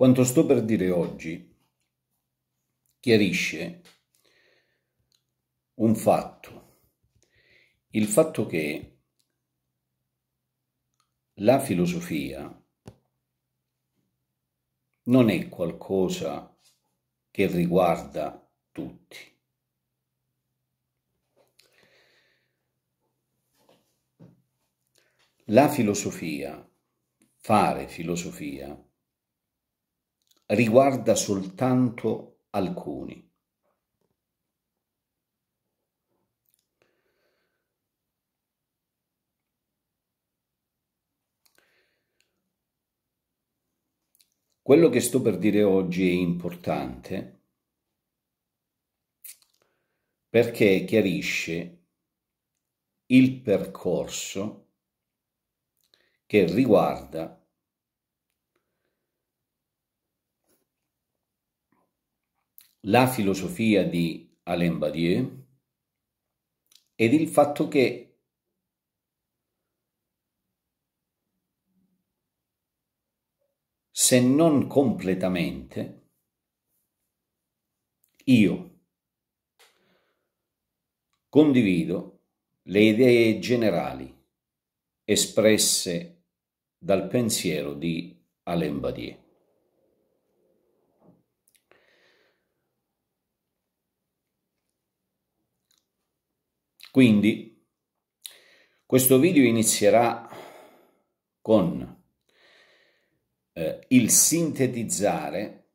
Quanto sto per dire oggi chiarisce un fatto, il fatto che la filosofia non è qualcosa che riguarda tutti. La filosofia, fare filosofia, riguarda soltanto alcuni. Quello che sto per dire oggi è importante perché chiarisce il percorso che riguarda la filosofia di Alain Badieu ed il fatto che se non completamente io condivido le idee generali espresse dal pensiero di Alain Badier. Quindi questo video inizierà con eh, il sintetizzare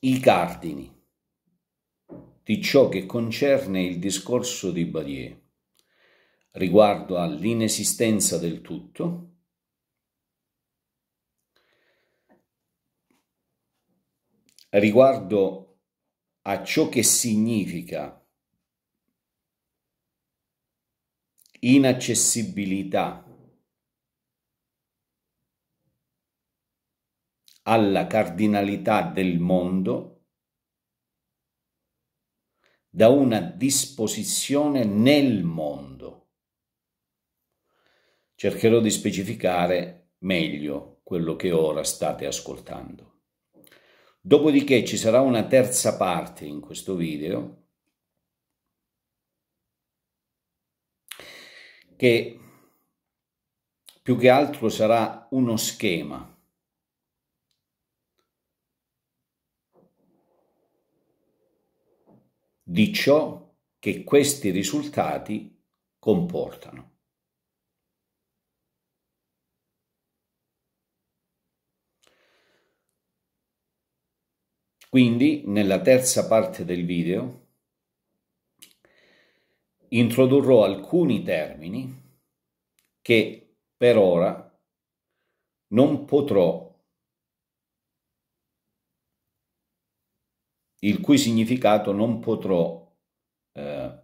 i cardini di ciò che concerne il discorso di Badier riguardo all'inesistenza del tutto, riguardo a ciò che significa inaccessibilità alla cardinalità del mondo da una disposizione nel mondo. Cercherò di specificare meglio quello che ora state ascoltando. Dopodiché ci sarà una terza parte in questo video che più che altro sarà uno schema. di ciò che questi risultati comportano. Quindi nella terza parte del video introdurrò alcuni termini che per ora non potrò, il cui significato non potrò eh,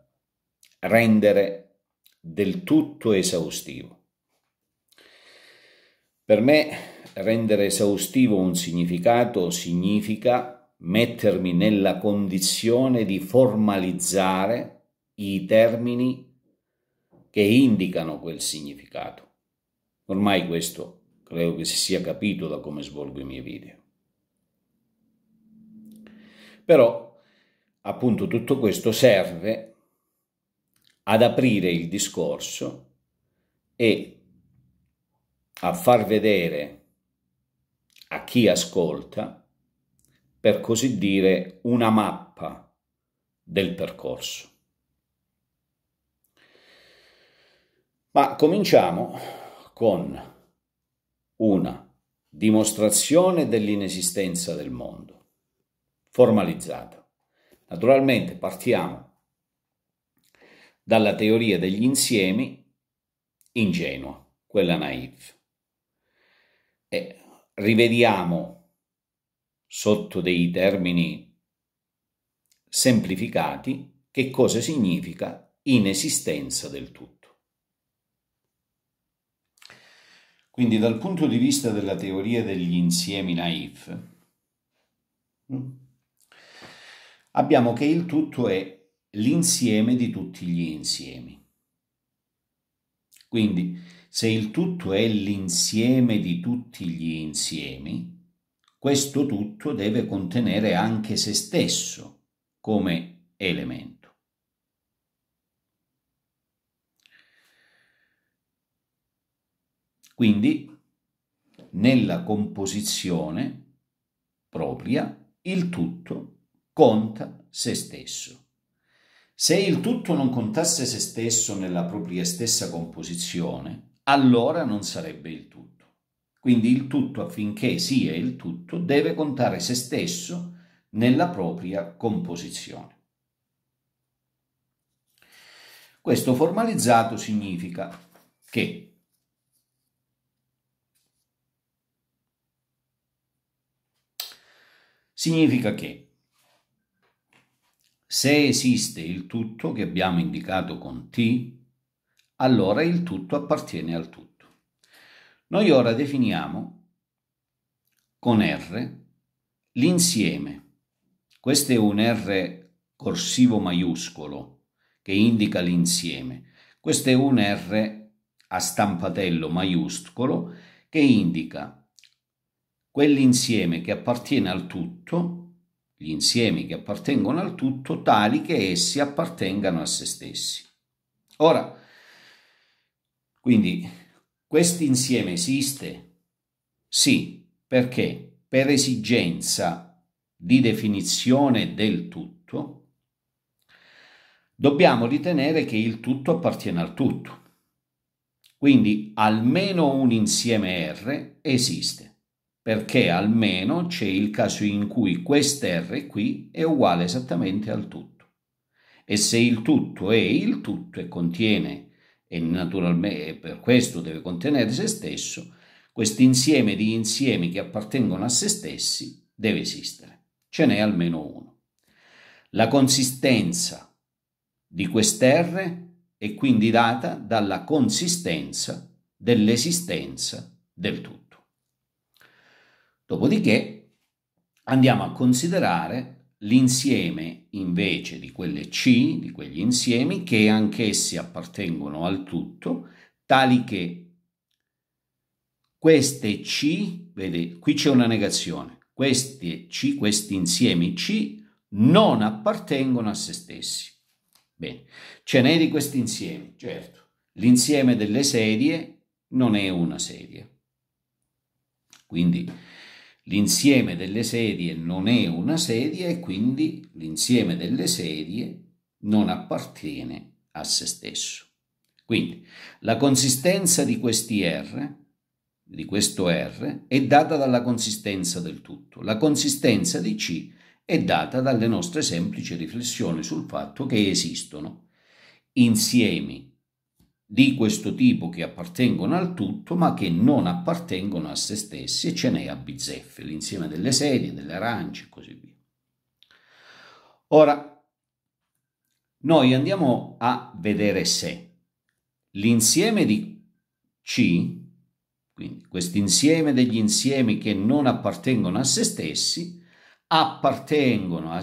rendere del tutto esaustivo. Per me rendere esaustivo un significato significa mettermi nella condizione di formalizzare i termini che indicano quel significato. Ormai questo credo che si sia capito da come svolgo i miei video. Però appunto tutto questo serve ad aprire il discorso e a far vedere a chi ascolta, per così dire, una mappa del percorso. Ma cominciamo con una dimostrazione dell'inesistenza del mondo, formalizzata. Naturalmente partiamo dalla teoria degli insiemi ingenua, quella naive. E rivediamo sotto dei termini semplificati che cosa significa inesistenza del tutto. Quindi dal punto di vista della teoria degli insiemi naif, mm, abbiamo che il tutto è l'insieme di tutti gli insiemi. Quindi se il tutto è l'insieme di tutti gli insiemi, questo tutto deve contenere anche se stesso come elemento. Quindi nella composizione propria il tutto conta se stesso. Se il tutto non contasse se stesso nella propria stessa composizione, allora non sarebbe il tutto. Quindi il tutto affinché sia il tutto deve contare se stesso nella propria composizione. Questo formalizzato significa che Significa che se esiste il tutto che abbiamo indicato con T, allora il tutto appartiene al tutto. Noi ora definiamo con R l'insieme. Questo è un R corsivo maiuscolo che indica l'insieme. Questo è un R a stampatello maiuscolo che indica quell'insieme che appartiene al tutto, gli insiemi che appartengono al tutto, tali che essi appartengano a se stessi. Ora, quindi, questo insieme esiste? Sì, perché per esigenza di definizione del tutto, dobbiamo ritenere che il tutto appartiene al tutto. Quindi almeno un insieme R esiste perché almeno c'è il caso in cui quest'r qui è uguale esattamente al tutto. E se il tutto è il tutto e contiene, e naturalmente per questo deve contenere se stesso, questo insieme di insiemi che appartengono a se stessi deve esistere. Ce n'è almeno uno. La consistenza di quest'r è quindi data dalla consistenza dell'esistenza del tutto. Dopodiché andiamo a considerare l'insieme invece di quelle C, di quegli insiemi, che anch'essi appartengono al tutto, tali che queste C, vede, qui c'è una negazione, questi C, questi insiemi C non appartengono a se stessi. Bene, ce n'è di questi insiemi, certo. L'insieme delle sedie non è una serie. Quindi L'insieme delle sedie non è una sedia e quindi l'insieme delle sedie non appartiene a se stesso. Quindi la consistenza di questi R, di questo R, è data dalla consistenza del tutto. La consistenza di C è data dalle nostre semplici riflessioni sul fatto che esistono insiemi di questo tipo che appartengono al tutto ma che non appartengono a se stessi e ce n'è a bizzeffe, l'insieme delle sedie, delle arance e così via. Ora, noi andiamo a vedere se l'insieme di C, quindi questo insieme degli insiemi che non appartengono a se stessi, appartengono a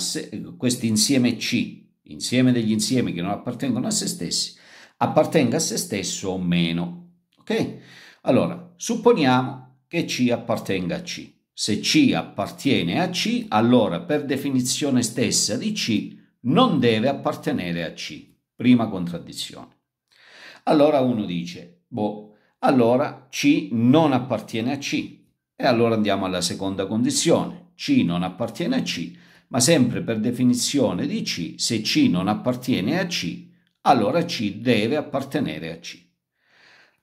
questo insieme C, insieme degli insiemi che non appartengono a se stessi, appartenga a se stesso o meno. Ok? Allora, supponiamo che C appartenga a C. Se C appartiene a C, allora per definizione stessa di C non deve appartenere a C. Prima contraddizione. Allora uno dice, boh, allora C non appartiene a C. E allora andiamo alla seconda condizione. C non appartiene a C, ma sempre per definizione di C, se C non appartiene a C, allora C deve appartenere a C.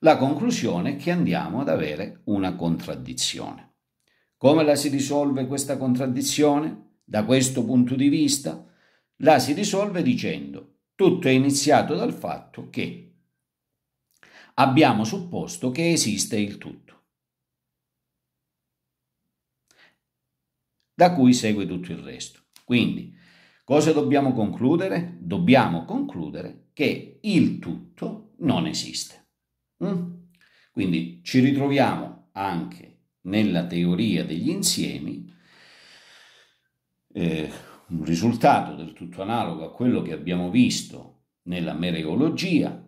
La conclusione è che andiamo ad avere una contraddizione. Come la si risolve questa contraddizione? Da questo punto di vista, la si risolve dicendo tutto è iniziato dal fatto che abbiamo supposto che esiste il tutto. da cui segue tutto il resto. Quindi, cosa dobbiamo concludere? Dobbiamo concludere che il tutto non esiste. Mm? Quindi ci ritroviamo anche nella teoria degli insiemi eh, un risultato del tutto analogo a quello che abbiamo visto nella mereologia,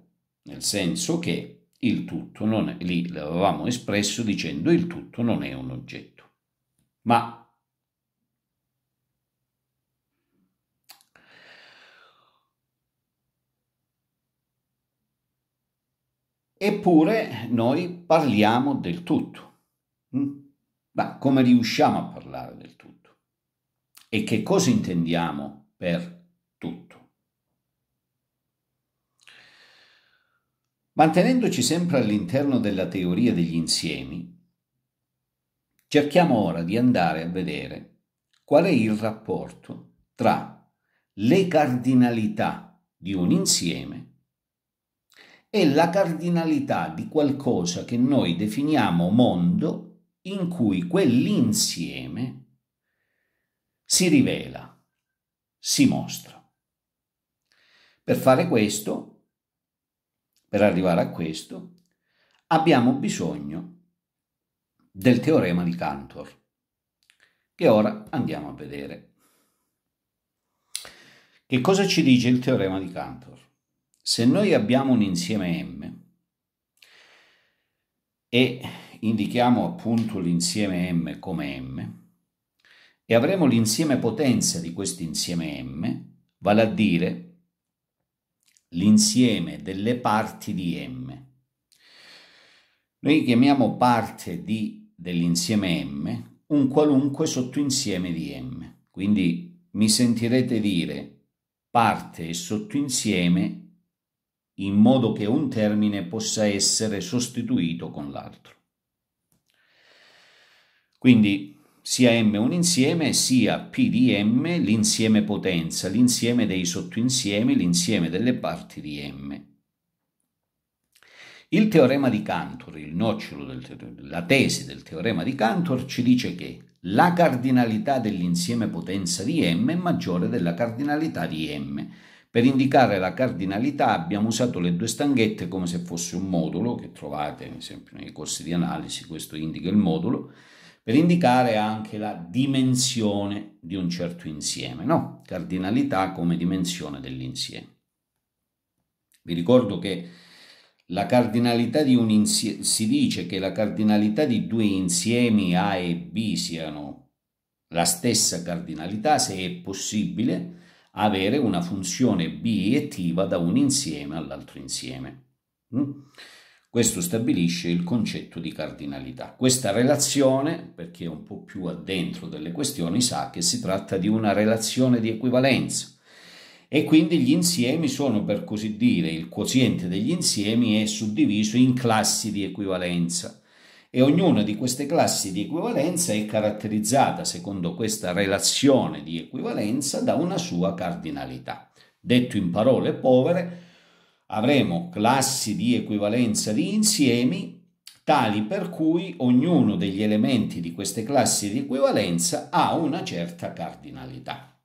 nel senso che il tutto non è, lì l'avevamo espresso dicendo il tutto non è un oggetto, ma Eppure noi parliamo del tutto. Mm? Ma come riusciamo a parlare del tutto? E che cosa intendiamo per tutto? Mantenendoci sempre all'interno della teoria degli insiemi, cerchiamo ora di andare a vedere qual è il rapporto tra le cardinalità di un insieme è la cardinalità di qualcosa che noi definiamo mondo in cui quell'insieme si rivela, si mostra. Per fare questo, per arrivare a questo, abbiamo bisogno del teorema di Cantor, che ora andiamo a vedere. Che cosa ci dice il teorema di Cantor? Se noi abbiamo un insieme M e indichiamo appunto l'insieme M come M e avremo l'insieme potenza di questo insieme M, vale a dire l'insieme delle parti di M. Noi chiamiamo parte dell'insieme M un qualunque sottoinsieme di M. Quindi mi sentirete dire parte e sottoinsieme in modo che un termine possa essere sostituito con l'altro. Quindi sia M un insieme, sia P di M l'insieme potenza, l'insieme dei sottoinsiemi, l'insieme delle parti di M. Il teorema di Cantor, il nocciolo, del, la tesi del teorema di Cantor ci dice che la cardinalità dell'insieme potenza di M è maggiore della cardinalità di M, per indicare la cardinalità abbiamo usato le due stanghette come se fosse un modulo, che trovate ad esempio nei corsi di analisi, questo indica il modulo, per indicare anche la dimensione di un certo insieme, no? Cardinalità come dimensione dell'insieme. Vi ricordo che la cardinalità di un insieme, si dice che la cardinalità di due insiemi A e B siano la stessa cardinalità se è possibile avere una funzione biettiva da un insieme all'altro insieme. Mm? Questo stabilisce il concetto di cardinalità. Questa relazione, per chi è un po' più addentro delle questioni, sa che si tratta di una relazione di equivalenza e quindi gli insiemi sono, per così dire, il quoziente degli insiemi è suddiviso in classi di equivalenza e ognuna di queste classi di equivalenza è caratterizzata, secondo questa relazione di equivalenza, da una sua cardinalità. Detto in parole povere, avremo classi di equivalenza di insiemi tali per cui ognuno degli elementi di queste classi di equivalenza ha una certa cardinalità.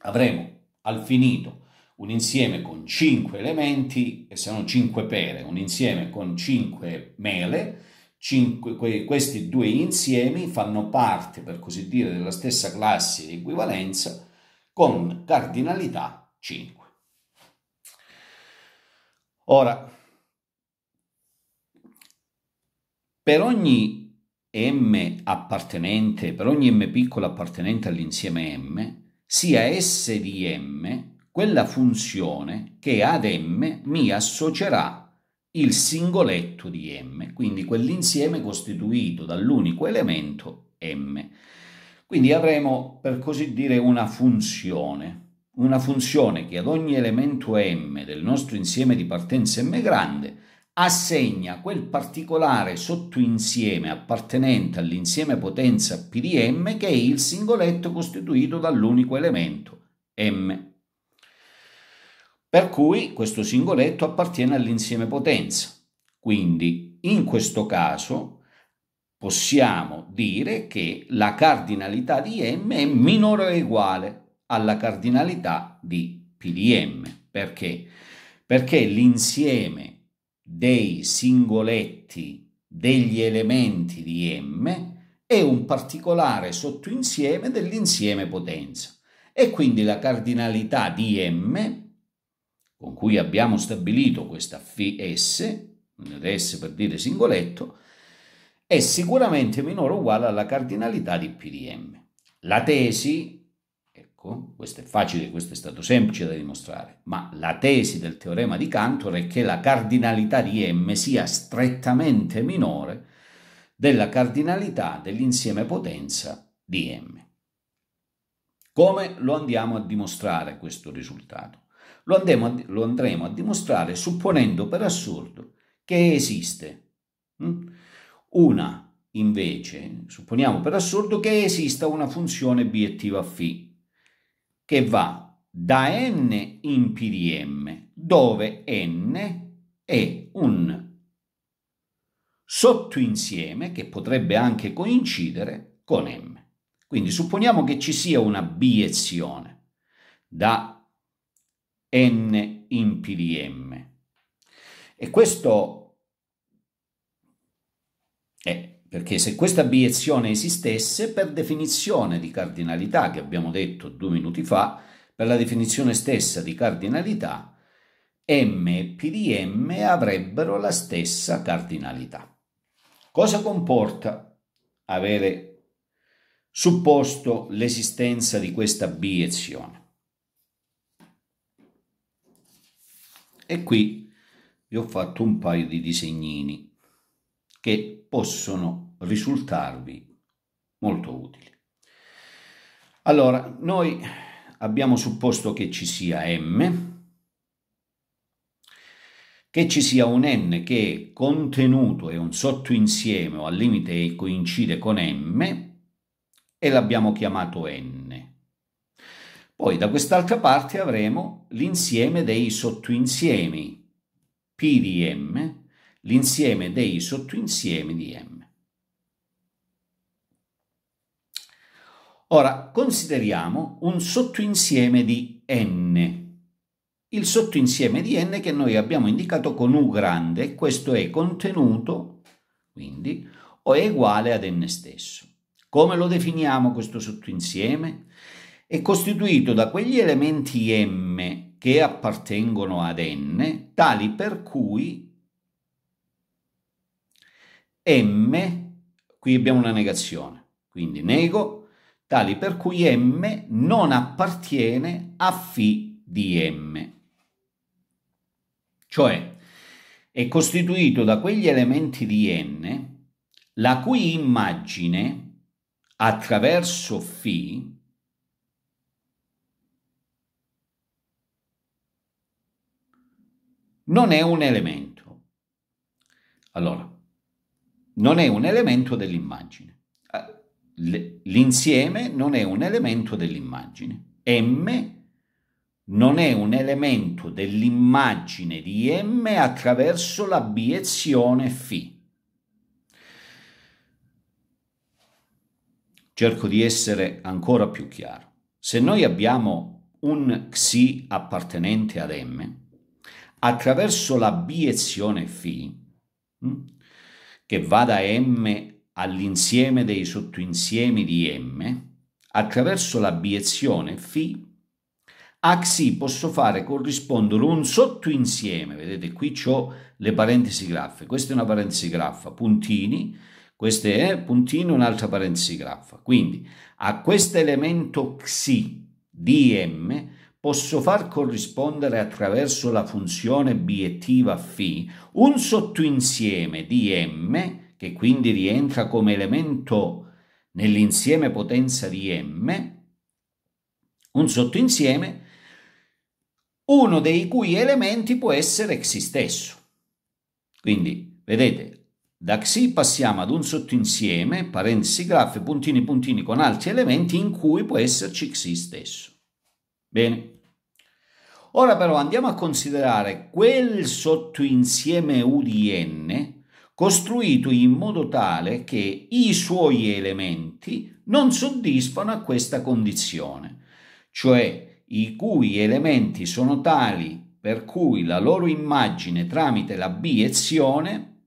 Avremo al finito un insieme con 5 elementi, che sono 5 pere, un insieme con 5 mele, Cinque, questi due insiemi fanno parte, per così dire, della stessa classe di equivalenza con cardinalità 5. Ora, per ogni m appartenente, per ogni m piccolo appartenente all'insieme m, sia S di m quella funzione che ad m mi associerà il singoletto di M, quindi quell'insieme costituito dall'unico elemento M. Quindi avremo per così dire una funzione, una funzione che ad ogni elemento M del nostro insieme di partenza M grande assegna quel particolare sottoinsieme appartenente all'insieme potenza P di M che è il singoletto costituito dall'unico elemento M per cui questo singoletto appartiene all'insieme potenza. Quindi in questo caso possiamo dire che la cardinalità di M è minore o uguale alla cardinalità di P di M. Perché? Perché l'insieme dei singoletti degli elementi di M è un particolare sottoinsieme dell'insieme potenza e quindi la cardinalità di M con cui abbiamo stabilito questa Fs, S per dire singoletto, è sicuramente minore o uguale alla cardinalità di di m. La tesi, ecco, questo è facile, questo è stato semplice da dimostrare, ma la tesi del teorema di Cantor è che la cardinalità di M sia strettamente minore della cardinalità dell'insieme potenza di M. Come lo andiamo a dimostrare questo risultato? Lo andremo, a, lo andremo a dimostrare supponendo per assurdo che esiste mm? una, invece, supponiamo per assurdo che esista una funzione obiettiva φ che va da n in p di m, dove n è un sottoinsieme che potrebbe anche coincidere con m. Quindi supponiamo che ci sia una biezione da N in PDM. E questo è perché se questa abiezione esistesse, per definizione di cardinalità, che abbiamo detto due minuti fa, per la definizione stessa di cardinalità, M e PDM avrebbero la stessa cardinalità. Cosa comporta avere supposto l'esistenza di questa abiezione? e qui vi ho fatto un paio di disegnini che possono risultarvi molto utili. Allora, noi abbiamo supposto che ci sia M, che ci sia un N che è contenuto e un sottoinsieme o al limite coincide con M e l'abbiamo chiamato N. Poi da quest'altra parte avremo l'insieme dei sottoinsiemi P di M, l'insieme dei sottoinsiemi di M. Ora consideriamo un sottoinsieme di N, il sottoinsieme di N che noi abbiamo indicato con U grande questo è contenuto, quindi, o è uguale ad N stesso. Come lo definiamo questo sottoinsieme? è costituito da quegli elementi M che appartengono ad N, tali per cui M, qui abbiamo una negazione, quindi nego, tali per cui M non appartiene a φ di M. Cioè, è costituito da quegli elementi di N la cui immagine attraverso φ non è un elemento. Allora, non è un elemento dell'immagine. Ah, l'insieme non è un elemento dell'immagine. M non è un elemento dell'immagine di M attraverso l'abiezione φ. Cerco di essere ancora più chiaro. Se noi abbiamo un xi appartenente ad M, attraverso la biezione φ, mm, che va da m all'insieme dei sottoinsiemi di m, attraverso la biezione φ, a xi posso fare corrispondere un sottoinsieme, vedete qui ho le parentesi graffe, questa è una parentesi graffa, puntini, questa è puntino, un'altra parentesi graffa. Quindi a questo elemento xi di m posso far corrispondere attraverso la funzione biettiva φ un sottoinsieme di m, che quindi rientra come elemento nell'insieme potenza di m, un sottoinsieme, uno dei cui elementi può essere xi stesso. Quindi, vedete, da xi passiamo ad un sottoinsieme, parentesi graffe, puntini puntini con altri elementi in cui può esserci xi stesso. Bene. Ora però andiamo a considerare quel sottoinsieme U di n costruito in modo tale che i suoi elementi non soddisfano a questa condizione, cioè i cui elementi sono tali per cui la loro immagine tramite la biezione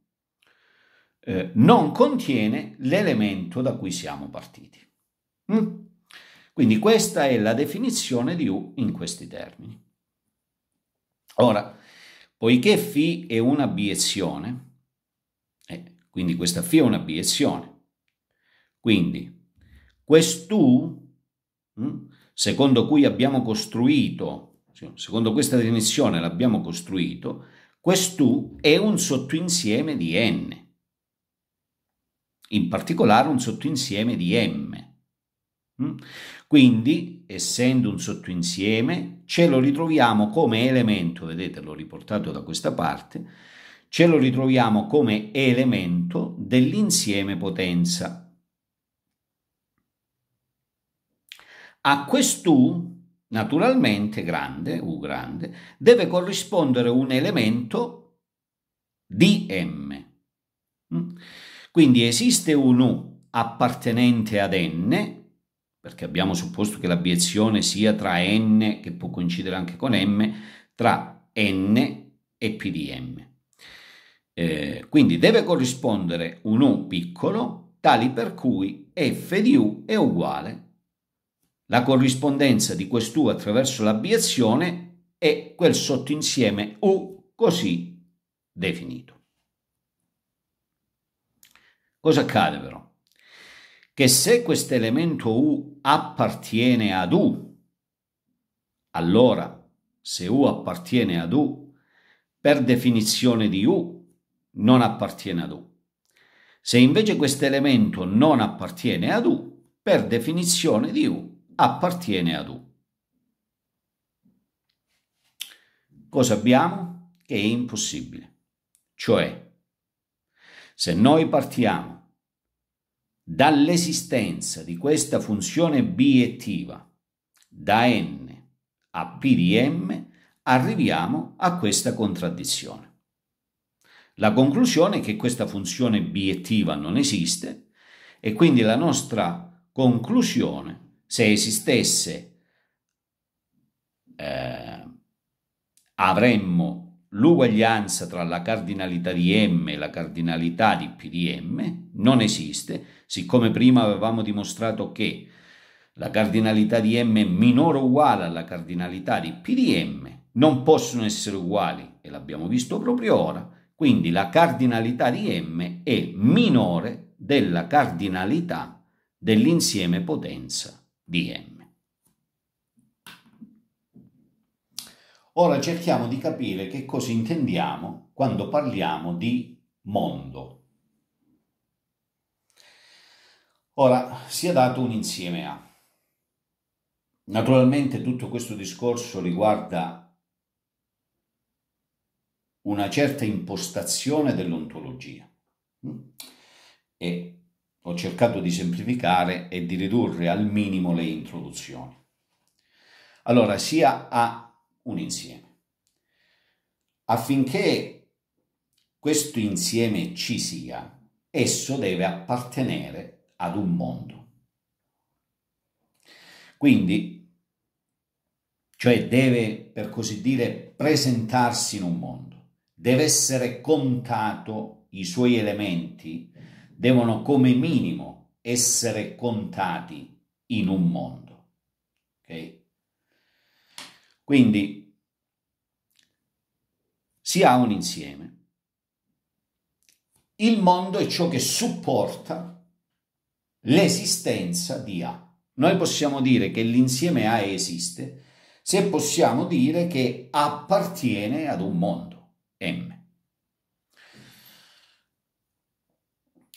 eh, non contiene l'elemento da cui siamo partiti. Mm? Quindi questa è la definizione di U in questi termini. Ora, poiché φ è un'abiezione, eh, quindi questa φ è un'abiezione, quindi quest'U, hm, secondo cui abbiamo costruito, secondo questa definizione l'abbiamo costruito, quest'U è un sottoinsieme di N, in particolare un sottoinsieme di M. Hm? Quindi, essendo un sottoinsieme, ce lo ritroviamo come elemento, vedete l'ho riportato da questa parte, ce lo ritroviamo come elemento dell'insieme potenza. A quest'U, naturalmente, grande, U grande, deve corrispondere un elemento di M. Mm? Quindi esiste un U appartenente ad N perché abbiamo supposto che l'abiezione sia tra n, che può coincidere anche con m, tra n e p di m. Eh, quindi deve corrispondere un u piccolo tali per cui f di u è uguale la corrispondenza di quest'u attraverso l'abiezione è quel sottoinsieme u così definito. Cosa accade però? Che se questo elemento u appartiene ad U, allora se U appartiene ad U, per definizione di U non appartiene ad U. Se invece questo elemento non appartiene ad U, per definizione di U appartiene ad U. Cosa abbiamo? Che è impossibile. Cioè, se noi partiamo Dall'esistenza di questa funzione biettiva da n a p di m arriviamo a questa contraddizione. La conclusione è che questa funzione biettiva non esiste e quindi la nostra conclusione, se esistesse, eh, avremmo l'uguaglianza tra la cardinalità di m e la cardinalità di p di m, non esiste, Siccome prima avevamo dimostrato che la cardinalità di M è minore o uguale alla cardinalità di P di M, non possono essere uguali, e l'abbiamo visto proprio ora, quindi la cardinalità di M è minore della cardinalità dell'insieme potenza di M. Ora cerchiamo di capire che cosa intendiamo quando parliamo di mondo. Ora, si è dato un insieme A. Naturalmente tutto questo discorso riguarda una certa impostazione dell'ontologia e ho cercato di semplificare e di ridurre al minimo le introduzioni. Allora, sia A un insieme. Affinché questo insieme ci sia, esso deve appartenere ad un mondo. Quindi, cioè deve, per così dire, presentarsi in un mondo, deve essere contato, i suoi elementi devono come minimo essere contati in un mondo. Okay? Quindi si ha un insieme. Il mondo è ciò che supporta l'esistenza di A. Noi possiamo dire che l'insieme A esiste se possiamo dire che appartiene ad un mondo, M.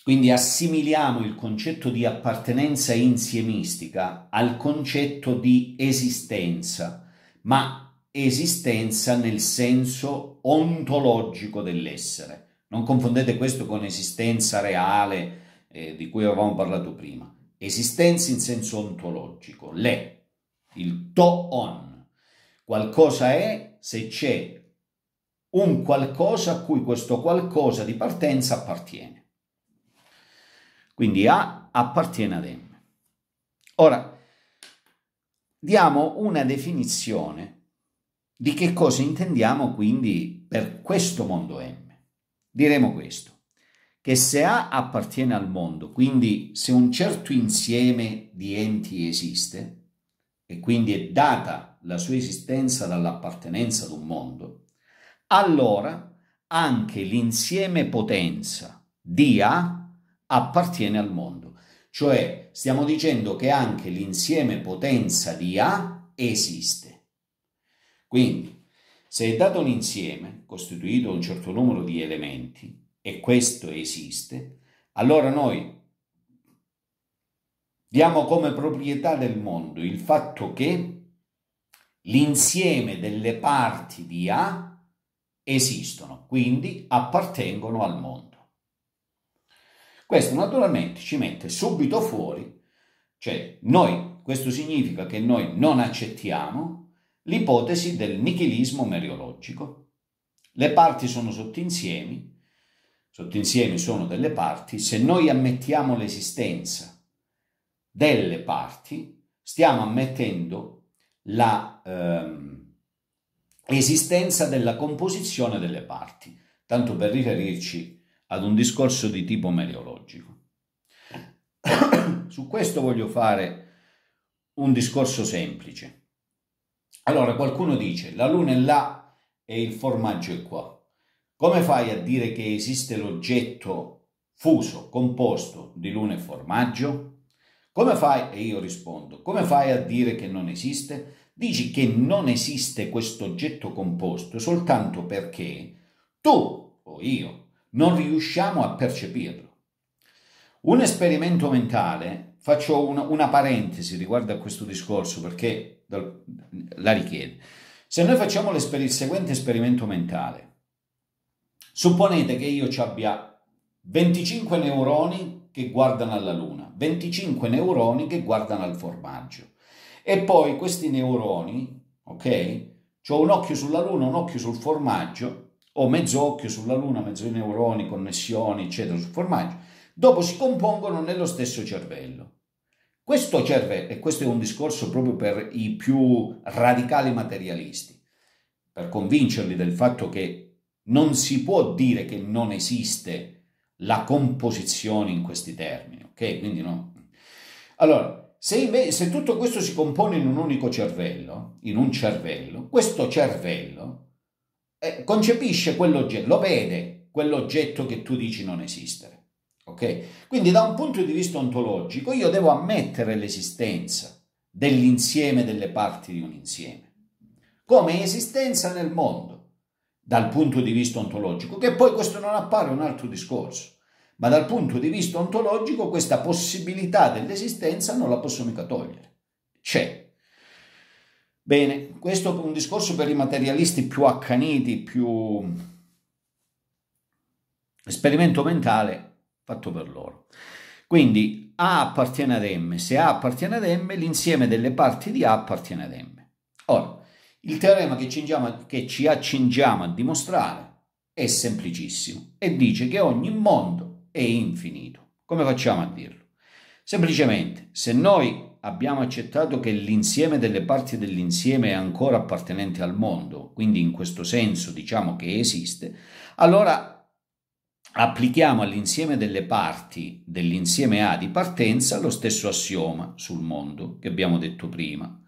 Quindi assimiliamo il concetto di appartenenza insiemistica al concetto di esistenza, ma esistenza nel senso ontologico dell'essere. Non confondete questo con esistenza reale, eh, di cui avevamo parlato prima, esistenza in senso ontologico, le, il to on, qualcosa è se c'è un qualcosa a cui questo qualcosa di partenza appartiene. Quindi A appartiene ad M. Ora, diamo una definizione di che cosa intendiamo quindi per questo mondo M. Diremo questo che se A appartiene al mondo, quindi se un certo insieme di enti esiste, e quindi è data la sua esistenza dall'appartenenza ad un mondo, allora anche l'insieme potenza di A appartiene al mondo. Cioè stiamo dicendo che anche l'insieme potenza di A esiste. Quindi se è dato un insieme costituito da un certo numero di elementi, e questo esiste, allora noi diamo come proprietà del mondo il fatto che l'insieme delle parti di A esistono, quindi appartengono al mondo. Questo naturalmente ci mette subito fuori, cioè noi, questo significa che noi non accettiamo l'ipotesi del nichilismo meriologico. Le parti sono sottinsiemi, insieme sono delle parti, se noi ammettiamo l'esistenza delle parti, stiamo ammettendo la ehm, esistenza della composizione delle parti, tanto per riferirci ad un discorso di tipo meteorologico. Su questo voglio fare un discorso semplice. Allora, qualcuno dice la luna è là e il formaggio è qua. Come fai a dire che esiste l'oggetto fuso, composto di luna e formaggio? Come fai, e io rispondo, come fai a dire che non esiste? Dici che non esiste questo oggetto composto soltanto perché tu o io non riusciamo a percepirlo. Un esperimento mentale, faccio una, una parentesi riguardo a questo discorso perché dal, la richiede. Se noi facciamo il seguente esperimento mentale, Supponete che io ci abbia 25 neuroni che guardano alla luna, 25 neuroni che guardano al formaggio e poi questi neuroni, ok? Ho un occhio sulla luna, un occhio sul formaggio, o mezzo occhio sulla luna, mezzo neuroni, connessioni, eccetera, sul formaggio. Dopo si compongono nello stesso cervello. Questo cervello, e questo è un discorso proprio per i più radicali materialisti, per convincerli del fatto che non si può dire che non esiste la composizione in questi termini, ok? Quindi no. Allora, se, invece, se tutto questo si compone in un unico cervello, in un cervello, questo cervello eh, concepisce quell'oggetto, lo vede quell'oggetto che tu dici non esistere. Ok? Quindi da un punto di vista ontologico io devo ammettere l'esistenza dell'insieme delle parti di un insieme, come esistenza nel mondo dal punto di vista ontologico, che poi questo non appare un altro discorso, ma dal punto di vista ontologico questa possibilità dell'esistenza non la posso mica togliere, c'è. Bene, questo è un discorso per i materialisti più accaniti, più esperimento mentale fatto per loro. Quindi A appartiene ad M, se A appartiene ad M, l'insieme delle parti di A appartiene ad M. Ora, il teorema che ci accingiamo a dimostrare è semplicissimo e dice che ogni mondo è infinito. Come facciamo a dirlo? Semplicemente, se noi abbiamo accettato che l'insieme delle parti dell'insieme è ancora appartenente al mondo, quindi in questo senso diciamo che esiste, allora applichiamo all'insieme delle parti dell'insieme A di partenza lo stesso assioma sul mondo che abbiamo detto prima.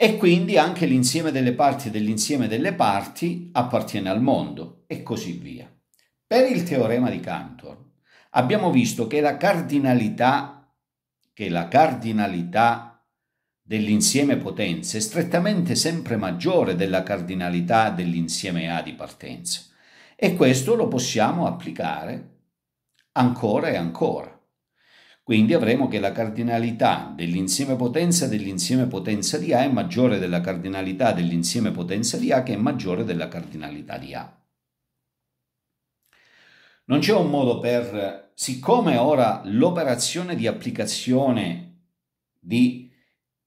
E quindi anche l'insieme delle parti dell'insieme delle parti appartiene al mondo e così via. Per il teorema di Cantor abbiamo visto che la cardinalità, che la cardinalità dell'insieme potenze è strettamente sempre maggiore della cardinalità dell'insieme A di partenza e questo lo possiamo applicare ancora e ancora. Quindi avremo che la cardinalità dell'insieme potenza dell'insieme potenza di A è maggiore della cardinalità dell'insieme potenza di A che è maggiore della cardinalità di A. Non c'è un modo per, siccome ora l'operazione di applicazione di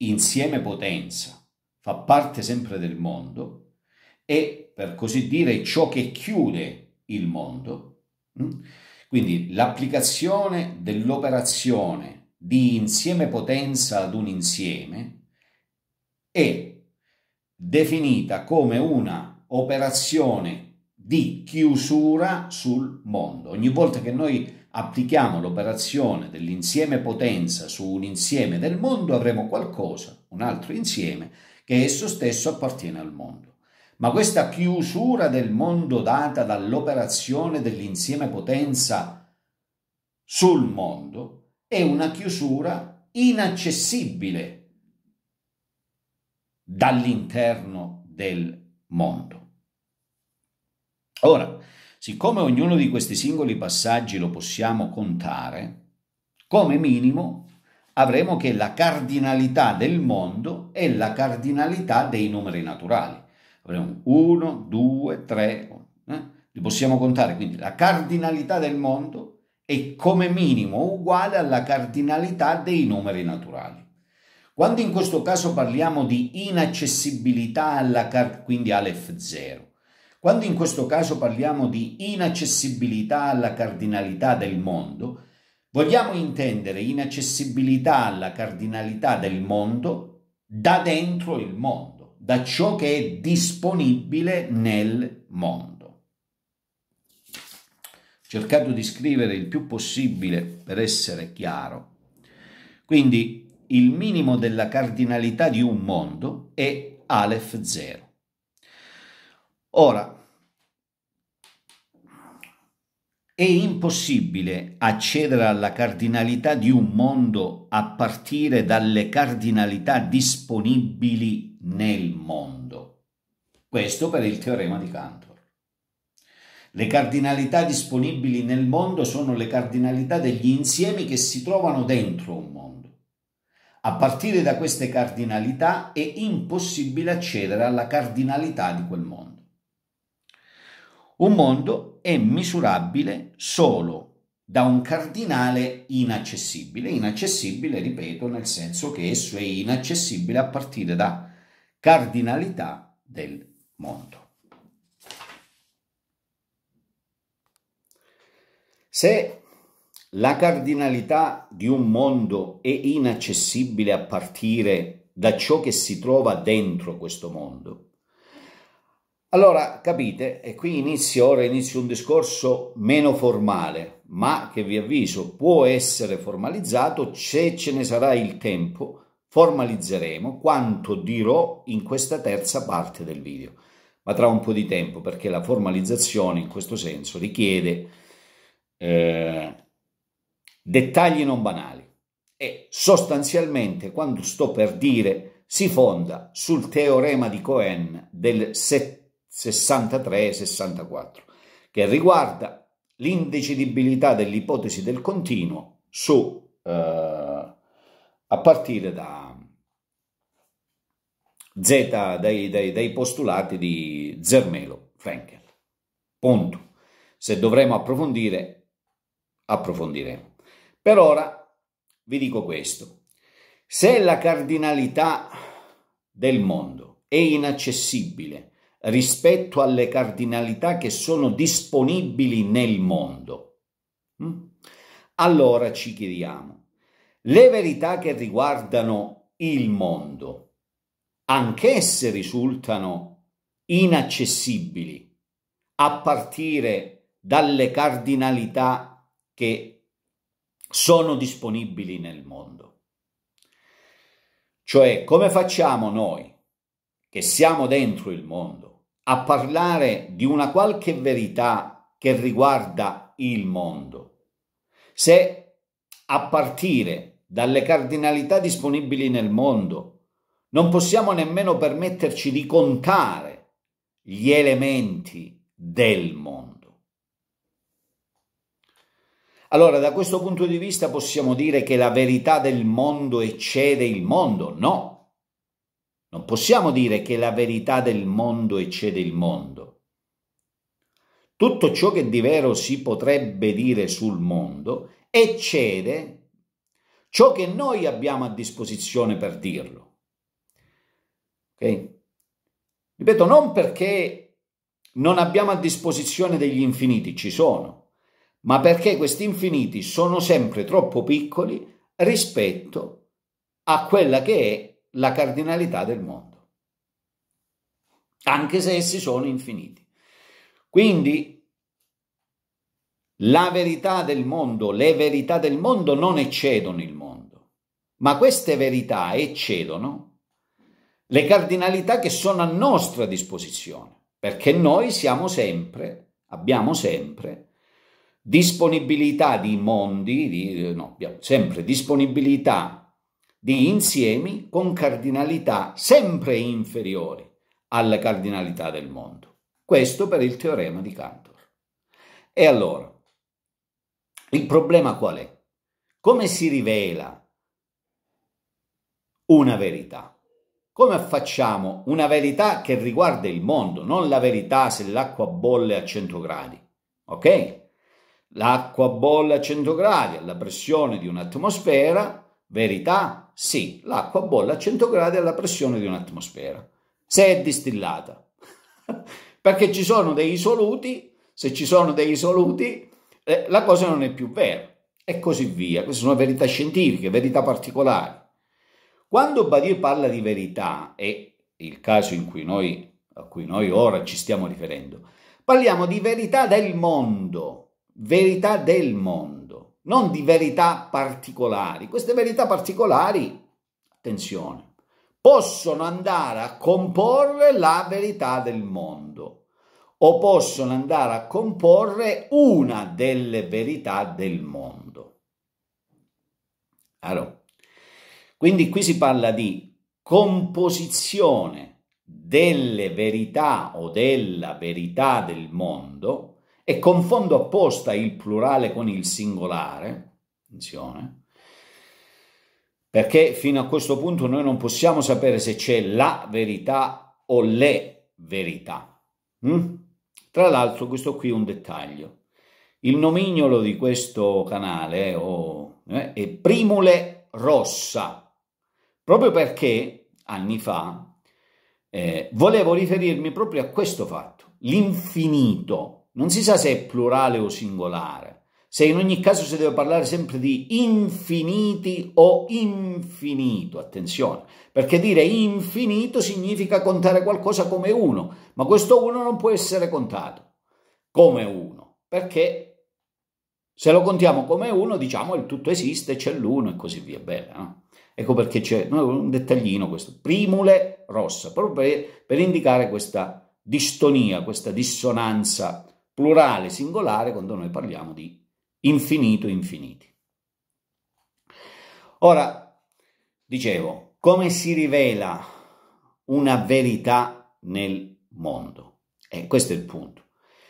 insieme potenza fa parte sempre del mondo, è per così dire ciò che chiude il mondo, hm, quindi l'applicazione dell'operazione di insieme potenza ad un insieme è definita come una operazione di chiusura sul mondo. Ogni volta che noi applichiamo l'operazione dell'insieme potenza su un insieme del mondo avremo qualcosa, un altro insieme, che esso stesso appartiene al mondo. Ma questa chiusura del mondo data dall'operazione dell'insieme potenza sul mondo è una chiusura inaccessibile dall'interno del mondo. Ora, siccome ognuno di questi singoli passaggi lo possiamo contare, come minimo avremo che la cardinalità del mondo è la cardinalità dei numeri naturali avremo 1, 2, 3, eh? li possiamo contare, quindi la cardinalità del mondo è come minimo uguale alla cardinalità dei numeri naturali. Quando in questo caso parliamo di inaccessibilità alla car- quindi Aleph 0, quando in questo caso parliamo di inaccessibilità alla cardinalità del mondo, vogliamo intendere inaccessibilità alla cardinalità del mondo da dentro il mondo da ciò che è disponibile nel mondo. cercato di scrivere il più possibile per essere chiaro. Quindi il minimo della cardinalità di un mondo è Aleph 0. Ora, è impossibile accedere alla cardinalità di un mondo a partire dalle cardinalità disponibili nel mondo. Questo per il teorema di Cantor. Le cardinalità disponibili nel mondo sono le cardinalità degli insiemi che si trovano dentro un mondo. A partire da queste cardinalità è impossibile accedere alla cardinalità di quel mondo. Un mondo è misurabile solo da un cardinale inaccessibile, inaccessibile, ripeto, nel senso che esso è inaccessibile a partire da cardinalità del mondo. Se la cardinalità di un mondo è inaccessibile a partire da ciò che si trova dentro questo mondo, allora, capite, e qui inizio, ora inizio un discorso meno formale, ma che vi avviso può essere formalizzato se ce ne sarà il tempo formalizzeremo quanto dirò in questa terza parte del video. Ma tra un po' di tempo perché la formalizzazione in questo senso richiede eh, dettagli non banali e sostanzialmente quanto sto per dire si fonda sul teorema di Cohen del 63-64 che riguarda l'indecidibilità dell'ipotesi del continuo su eh, a partire da Z, dai, dai, dai postulati di Zermelo Frankel. Punto. Se dovremo approfondire, approfondiremo. Per ora vi dico questo. Se la cardinalità del mondo è inaccessibile rispetto alle cardinalità che sono disponibili nel mondo, mm? allora ci chiediamo le verità che riguardano il mondo, anch'esse risultano inaccessibili, a partire dalle cardinalità che sono disponibili nel mondo. Cioè, come facciamo noi, che siamo dentro il mondo, a parlare di una qualche verità che riguarda il mondo, se a partire dalle cardinalità disponibili nel mondo. Non possiamo nemmeno permetterci di contare gli elementi del mondo. Allora, da questo punto di vista possiamo dire che la verità del mondo eccede il mondo? No. Non possiamo dire che la verità del mondo eccede il mondo. Tutto ciò che di vero si potrebbe dire sul mondo eccede ciò che noi abbiamo a disposizione per dirlo. Ok? Ripeto, non perché non abbiamo a disposizione degli infiniti, ci sono, ma perché questi infiniti sono sempre troppo piccoli rispetto a quella che è la cardinalità del mondo, anche se essi sono infiniti. Quindi la verità del mondo, le verità del mondo non eccedono il mondo, ma queste verità eccedono le cardinalità che sono a nostra disposizione, perché noi siamo sempre, abbiamo sempre disponibilità di mondi, di, no, abbiamo sempre disponibilità di insiemi con cardinalità sempre inferiori alla cardinalità del mondo. Questo per il teorema di Cantor. E allora, il problema qual è? Come si rivela una verità? Come facciamo una verità che riguarda il mondo, non la verità se l'acqua bolle a 100 gradi, ok? L'acqua bolle a 100 gradi alla pressione di un'atmosfera, verità? Sì, l'acqua bolle a 100 gradi alla pressione di un'atmosfera, se è distillata. Perché ci sono dei soluti, se ci sono dei soluti eh, la cosa non è più vera e così via. Queste sono verità scientifiche, verità particolari. Quando Badier parla di verità, e il caso cui noi, a cui noi ora ci stiamo riferendo, parliamo di verità del mondo, verità del mondo, non di verità particolari. Queste verità particolari, attenzione, possono andare a comporre la verità del mondo o possono andare a comporre una delle verità del mondo. Allora, quindi qui si parla di composizione delle verità o della verità del mondo e confondo apposta il plurale con il singolare, attenzione, perché fino a questo punto noi non possiamo sapere se c'è la verità o le verità. Mm? Tra l'altro questo qui è un dettaglio. Il nomignolo di questo canale oh, eh, è Primule Rossa, proprio perché anni fa eh, volevo riferirmi proprio a questo fatto, l'infinito. Non si sa se è plurale o singolare, se in ogni caso si deve parlare sempre di infiniti o infinito, attenzione, perché dire infinito significa contare qualcosa come uno, ma questo uno non può essere contato come uno, perché se lo contiamo come uno diciamo il tutto esiste, c'è l'uno e così via, bene, no? Ecco perché c'è un dettaglino questo, primule rossa, proprio per, per indicare questa distonia, questa dissonanza plurale, singolare, quando noi parliamo di infinito infiniti. Ora, dicevo, come si rivela una verità nel mondo? E eh, questo è il punto,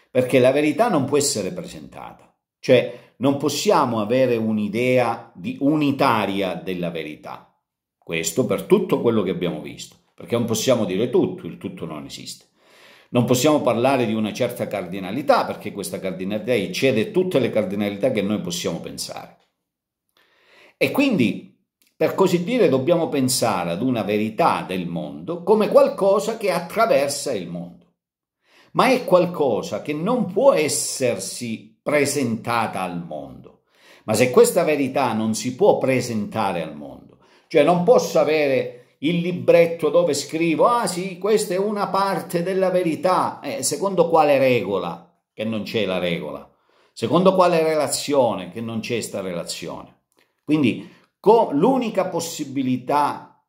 perché la verità non può essere presentata, cioè non possiamo avere un'idea unitaria della verità, questo per tutto quello che abbiamo visto, perché non possiamo dire tutto, il tutto non esiste. Non possiamo parlare di una certa cardinalità perché questa cardinalità eccede tutte le cardinalità che noi possiamo pensare. E quindi, per così dire, dobbiamo pensare ad una verità del mondo come qualcosa che attraversa il mondo, ma è qualcosa che non può essersi presentata al mondo. Ma se questa verità non si può presentare al mondo, cioè non posso avere il libretto dove scrivo, ah sì, questa è una parte della verità, eh, secondo quale regola? Che non c'è la regola. Secondo quale relazione? Che non c'è questa relazione. Quindi l'unica possibilità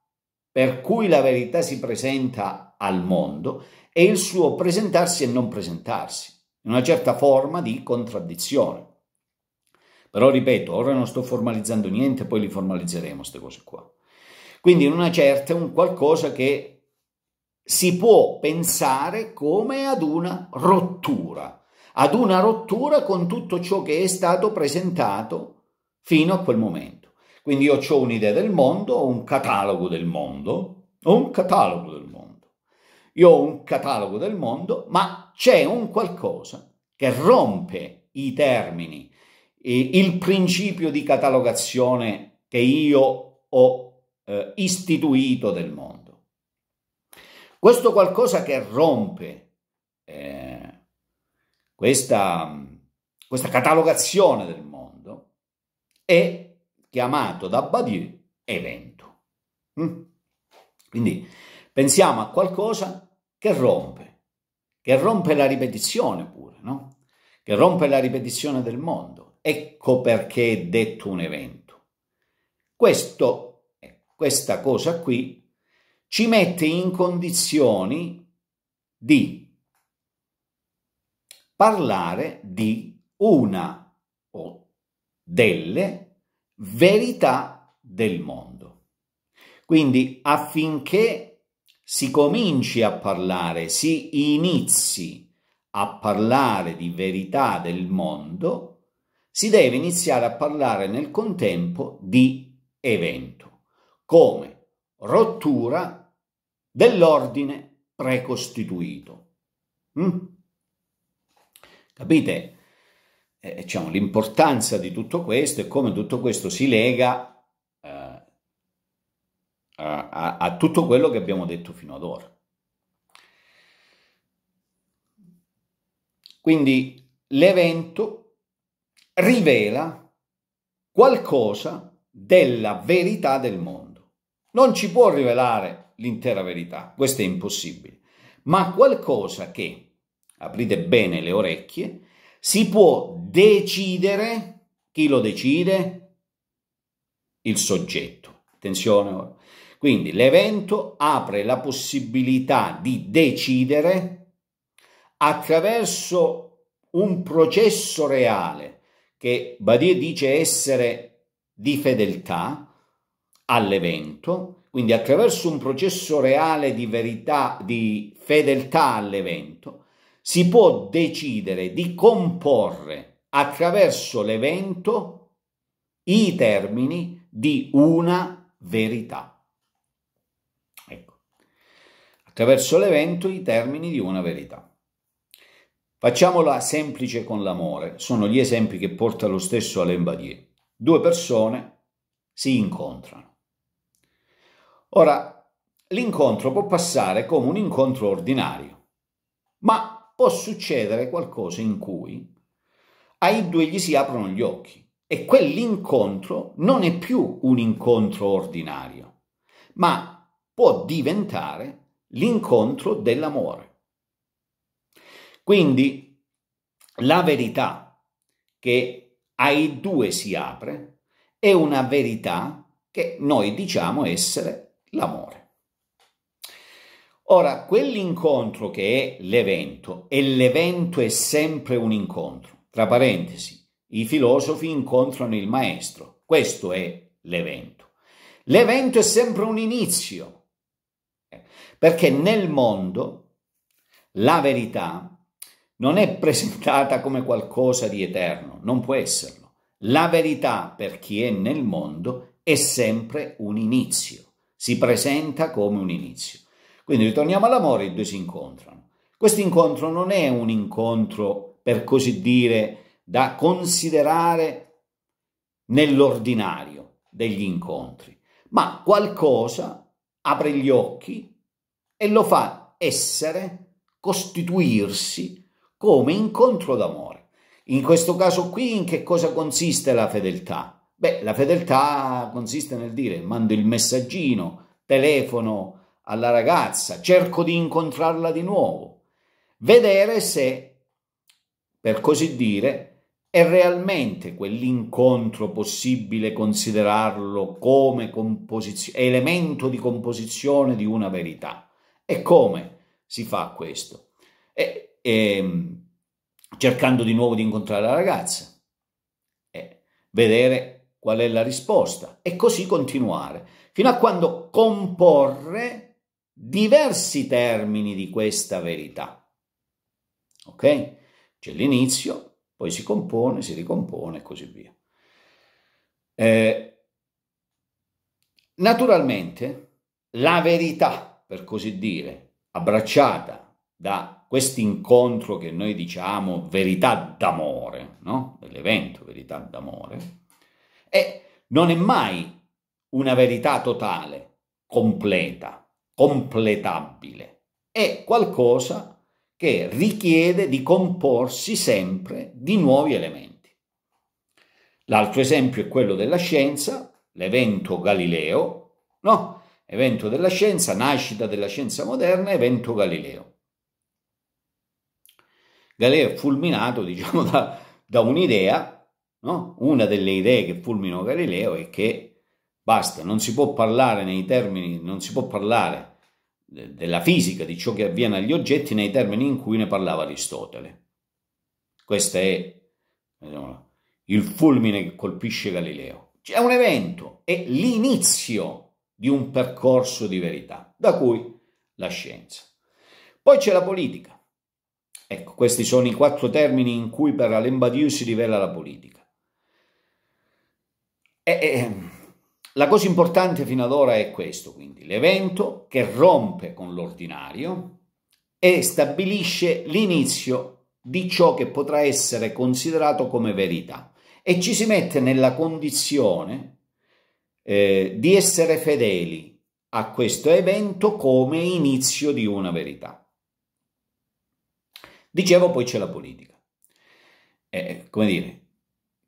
per cui la verità si presenta al mondo è il suo presentarsi e non presentarsi, in una certa forma di contraddizione. Però ripeto, ora non sto formalizzando niente, poi li formalizzeremo queste cose qua. Quindi in una certa è un qualcosa che si può pensare come ad una rottura, ad una rottura con tutto ciò che è stato presentato fino a quel momento. Quindi io ho un'idea del mondo, ho un catalogo del mondo, ho un catalogo del mondo. Io ho un catalogo del mondo, ma c'è un qualcosa che rompe i termini, il principio di catalogazione che io ho eh, istituito del mondo. Questo qualcosa che rompe eh, questa, questa catalogazione del mondo è chiamato da Badiou evento. Mm? Quindi pensiamo a qualcosa che rompe, che rompe la ripetizione pure, no? che rompe la ripetizione del mondo. Ecco perché è detto un evento. Questo questa cosa qui ci mette in condizioni di parlare di una o delle verità del mondo. Quindi affinché si cominci a parlare, si inizi a parlare di verità del mondo, si deve iniziare a parlare nel contempo di evento come rottura dell'ordine precostituito. Mm? Capite? Eh, eh, diciamo, l'importanza di tutto questo e come tutto questo si lega eh, a, a, a tutto quello che abbiamo detto fino ad ora. Quindi l'evento rivela qualcosa della verità del mondo non ci può rivelare l'intera verità, questo è impossibile, ma qualcosa che, aprite bene le orecchie, si può decidere, chi lo decide? Il soggetto. Attenzione ora. Quindi l'evento apre la possibilità di decidere attraverso un processo reale che Badir dice essere di fedeltà, all'evento, quindi attraverso un processo reale di verità, di fedeltà all'evento, si può decidere di comporre attraverso l'evento i termini di una verità. Ecco, attraverso l'evento i termini di una verità. Facciamola semplice con l'amore, sono gli esempi che porta lo stesso Alain Badier. Due persone si incontrano. Ora, l'incontro può passare come un incontro ordinario, ma può succedere qualcosa in cui ai due gli si aprono gli occhi e quell'incontro non è più un incontro ordinario, ma può diventare l'incontro dell'amore. Quindi la verità che ai due si apre è una verità che noi diciamo essere l'amore. Ora, quell'incontro che è l'evento, e l'evento è sempre un incontro. Tra parentesi, i filosofi incontrano il maestro. Questo è l'evento. L'evento è sempre un inizio, eh, perché nel mondo la verità non è presentata come qualcosa di eterno, non può esserlo. La verità per chi è nel mondo è sempre un inizio si presenta come un inizio. Quindi ritorniamo all'amore, i due si incontrano. Questo incontro non è un incontro, per così dire, da considerare nell'ordinario degli incontri, ma qualcosa apre gli occhi e lo fa essere, costituirsi come incontro d'amore. In questo caso qui in che cosa consiste la fedeltà? Beh, la fedeltà consiste nel dire mando il messaggino, telefono alla ragazza, cerco di incontrarla di nuovo, vedere se, per così dire, è realmente quell'incontro possibile considerarlo come composiz- elemento di composizione di una verità. E come si fa questo? E, e, ehm, cercando di nuovo di incontrare la ragazza, vedere qual è la risposta e così continuare, fino a quando comporre diversi termini di questa verità. Ok? C'è l'inizio, poi si compone, si ricompone e così via. Eh, naturalmente, la verità, per così dire, abbracciata da questo incontro che noi diciamo verità d'amore, no? Dell'evento verità d'amore, e non è mai una verità totale, completa, completabile. È qualcosa che richiede di comporsi sempre di nuovi elementi. L'altro esempio è quello della scienza, l'evento Galileo, no? Evento della scienza, nascita della scienza moderna, evento Galileo. Galileo è fulminato, diciamo, da, da un'idea No? Una delle idee che fulminò Galileo è che basta, non si può parlare nei termini, non si può parlare de della fisica, di ciò che avviene agli oggetti nei termini in cui ne parlava Aristotele. Questo è diciamo, il fulmine che colpisce Galileo. C'è un evento, è l'inizio di un percorso di verità, da cui la scienza. Poi c'è la politica. Ecco, questi sono i quattro termini in cui per Alain si rivela la politica. E, eh, e, eh, ehm, la cosa importante fino ad ora è questo, quindi l'evento che rompe con l'ordinario e stabilisce l'inizio di ciò che potrà essere considerato come verità e ci si mette nella condizione eh, di essere fedeli a questo evento come inizio di una verità. Dicevo poi c'è la politica. Eh, eh come dire,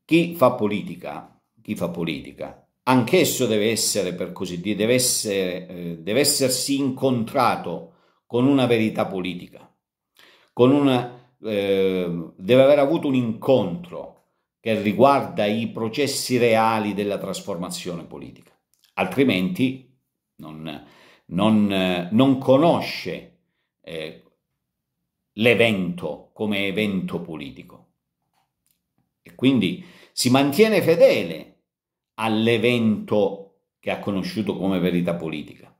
chi fa politica chi fa politica. Anch'esso deve essere, per così dire, deve, essere, eh, deve essersi incontrato con una verità politica, con una, eh, deve aver avuto un incontro che riguarda i processi reali della trasformazione politica, altrimenti non, non, eh, non conosce eh, l'evento come evento politico. E quindi si mantiene fedele all'evento che ha conosciuto come verità politica.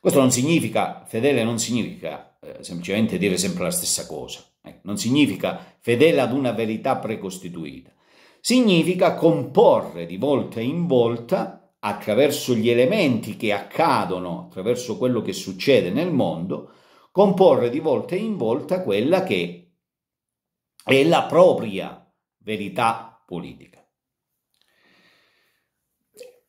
Questo non significa, fedele non significa eh, semplicemente dire sempre la stessa cosa, eh, non significa fedele ad una verità precostituita, significa comporre di volta in volta, attraverso gli elementi che accadono, attraverso quello che succede nel mondo, comporre di volta in volta quella che è la propria verità politica.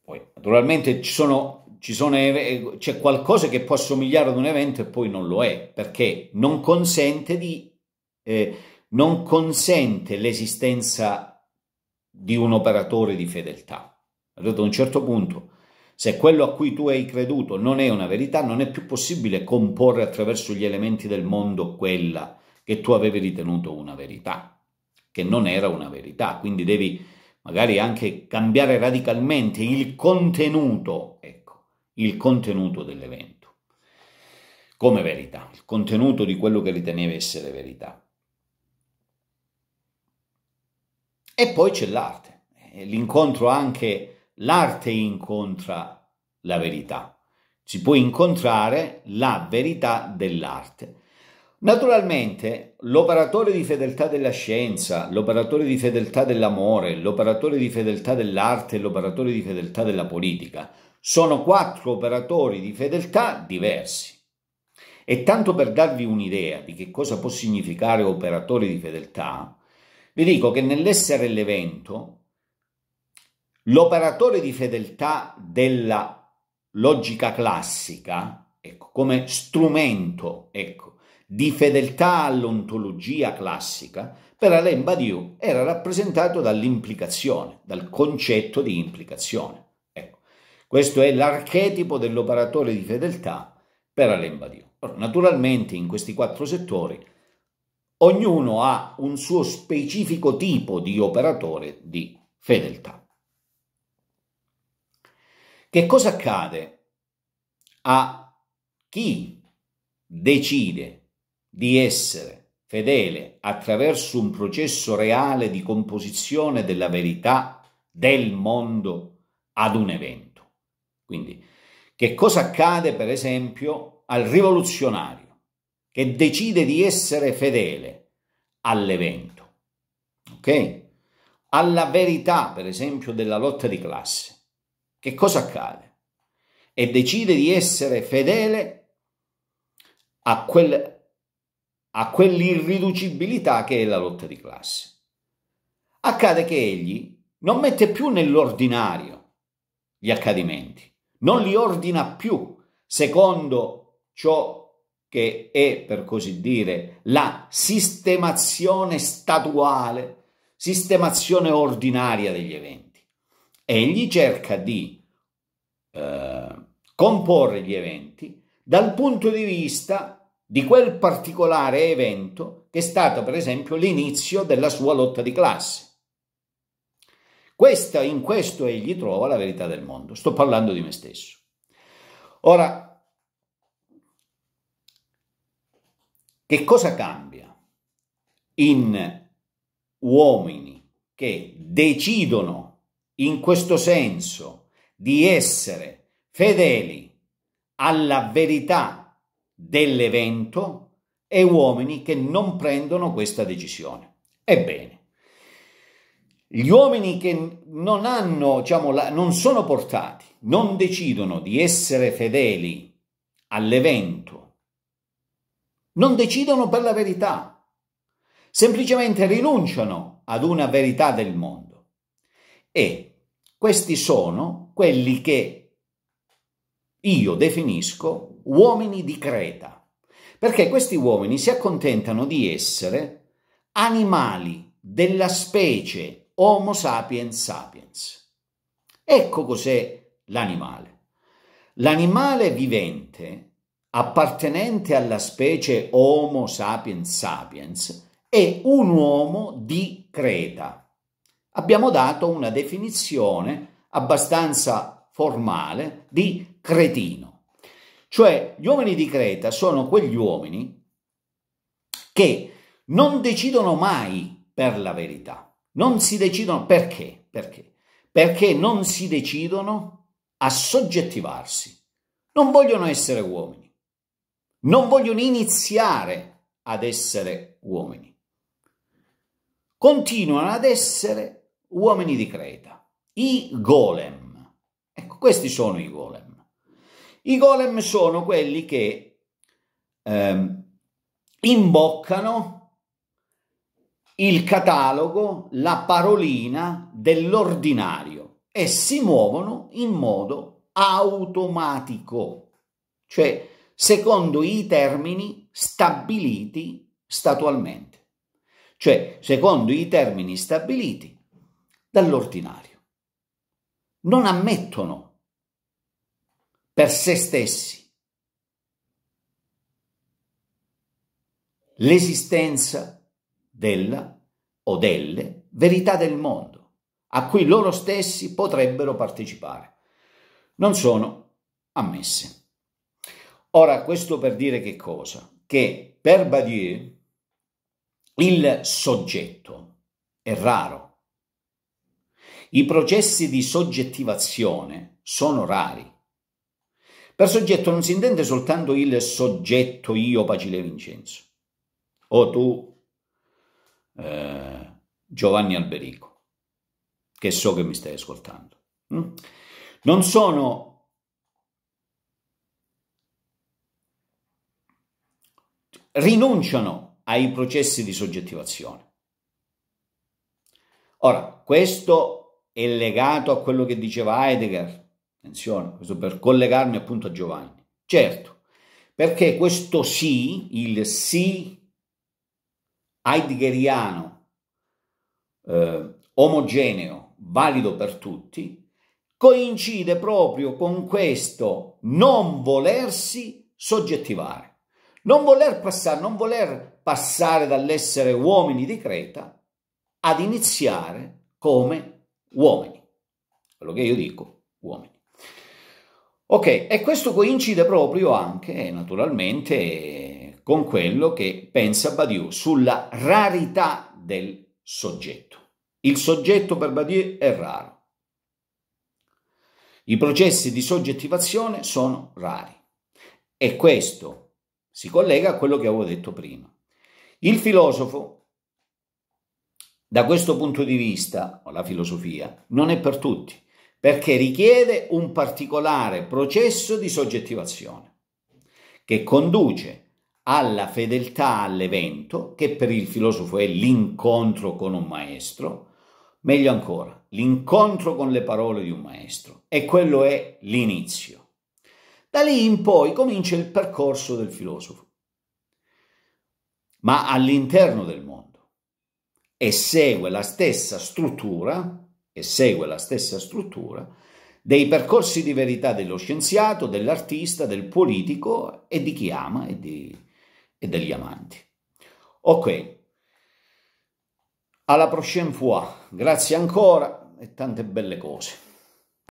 Poi, naturalmente, ci sono, ci sono, eh, c'è qualcosa che può somigliare ad un evento e poi non lo è, perché non consente, di, eh, non consente l'esistenza di un operatore di fedeltà. Ad un certo punto, se quello a cui tu hai creduto non è una verità, non è più possibile comporre attraverso gli elementi del mondo quella che tu avevi ritenuto una verità, che non era una verità. Quindi devi magari anche cambiare radicalmente il contenuto, ecco, il contenuto dell'evento, come verità, il contenuto di quello che riteneva essere verità. E poi c'è l'arte, eh, l'incontro anche, l'arte incontra la verità, si può incontrare la verità dell'arte. Naturalmente l'operatore di fedeltà della scienza, l'operatore di fedeltà dell'amore, l'operatore di fedeltà dell'arte l'operatore di fedeltà della politica sono quattro operatori di fedeltà diversi. E tanto per darvi un'idea di che cosa può significare operatore di fedeltà, vi dico che nell'essere l'evento, l'operatore di fedeltà della logica classica, ecco, come strumento, ecco, di fedeltà all'ontologia classica, per Alain Badiou era rappresentato dall'implicazione, dal concetto di implicazione. Ecco, questo è l'archetipo dell'operatore di fedeltà per Alain Badiou. Naturalmente in questi quattro settori ognuno ha un suo specifico tipo di operatore di fedeltà. Che cosa accade a chi decide di essere fedele attraverso un processo reale di composizione della verità del mondo ad un evento. Quindi, che cosa accade, per esempio, al rivoluzionario che decide di essere fedele all'evento, ok? Alla verità, per esempio, della lotta di classe. Che cosa accade? E decide di essere fedele a quel a quell'irriducibilità che è la lotta di classe. Accade che egli non mette più nell'ordinario gli accadimenti, non li ordina più secondo ciò che è, per così dire, la sistemazione statuale, sistemazione ordinaria degli eventi. Egli cerca di eh, comporre gli eventi dal punto di vista di quel particolare evento che è stato per esempio l'inizio della sua lotta di classe. Questa, in questo egli trova la verità del mondo. Sto parlando di me stesso. Ora, che cosa cambia in uomini che decidono in questo senso di essere fedeli alla verità dell'evento e uomini che non prendono questa decisione. Ebbene, gli uomini che non, hanno, diciamo, la, non sono portati, non decidono di essere fedeli all'evento, non decidono per la verità, semplicemente rinunciano ad una verità del mondo. E questi sono quelli che io definisco uomini di Creta, perché questi uomini si accontentano di essere animali della specie Homo sapiens sapiens. Ecco cos'è l'animale. L'animale vivente appartenente alla specie Homo sapiens sapiens è un uomo di Creta. Abbiamo dato una definizione abbastanza formale di cretino. Cioè gli uomini di Creta sono quegli uomini che non decidono mai per la verità, non si decidono perché? Perché? Perché non si decidono a soggettivarsi, non vogliono essere uomini, non vogliono iniziare ad essere uomini. Continuano ad essere uomini di Creta, i golem. Ecco, questi sono i golem. I golem sono quelli che eh, imboccano il catalogo, la parolina dell'ordinario e si muovono in modo automatico, cioè secondo i termini stabiliti statualmente, cioè secondo i termini stabiliti dall'ordinario. Non ammettono per se stessi. L'esistenza della o delle verità del mondo, a cui loro stessi potrebbero partecipare. Non sono ammesse. Ora, questo per dire che cosa? Che per Badieu il soggetto è raro. I processi di soggettivazione sono rari per soggetto non si intende soltanto il soggetto io Pacile Vincenzo o tu eh, Giovanni Alberico, che so che mi stai ascoltando. Mm? Non sono rinunciano ai processi di soggettivazione. Ora, questo è legato a quello che diceva Heidegger, Attenzione, questo per collegarmi appunto a Giovanni. Certo, perché questo sì, il sì heideggeriano, eh, omogeneo, valido per tutti, coincide proprio con questo non volersi soggettivare. Non voler passare, non voler passare dall'essere uomini di Creta ad iniziare come uomini. Quello che io dico, uomini. Ok, e questo coincide proprio anche, naturalmente, con quello che pensa Badiou sulla rarità del soggetto. Il soggetto per Badiou è raro. I processi di soggettivazione sono rari. E questo si collega a quello che avevo detto prima. Il filosofo, da questo punto di vista, o la filosofia, non è per tutti perché richiede un particolare processo di soggettivazione che conduce alla fedeltà all'evento, che per il filosofo è l'incontro con un maestro, meglio ancora, l'incontro con le parole di un maestro, e quello è l'inizio. Da lì in poi comincia il percorso del filosofo, ma all'interno del mondo, e segue la stessa struttura che segue la stessa struttura, dei percorsi di verità dello scienziato, dell'artista, del politico e di chi ama e, di, e degli amanti. Ok, alla prochaine fois, grazie ancora e tante belle cose.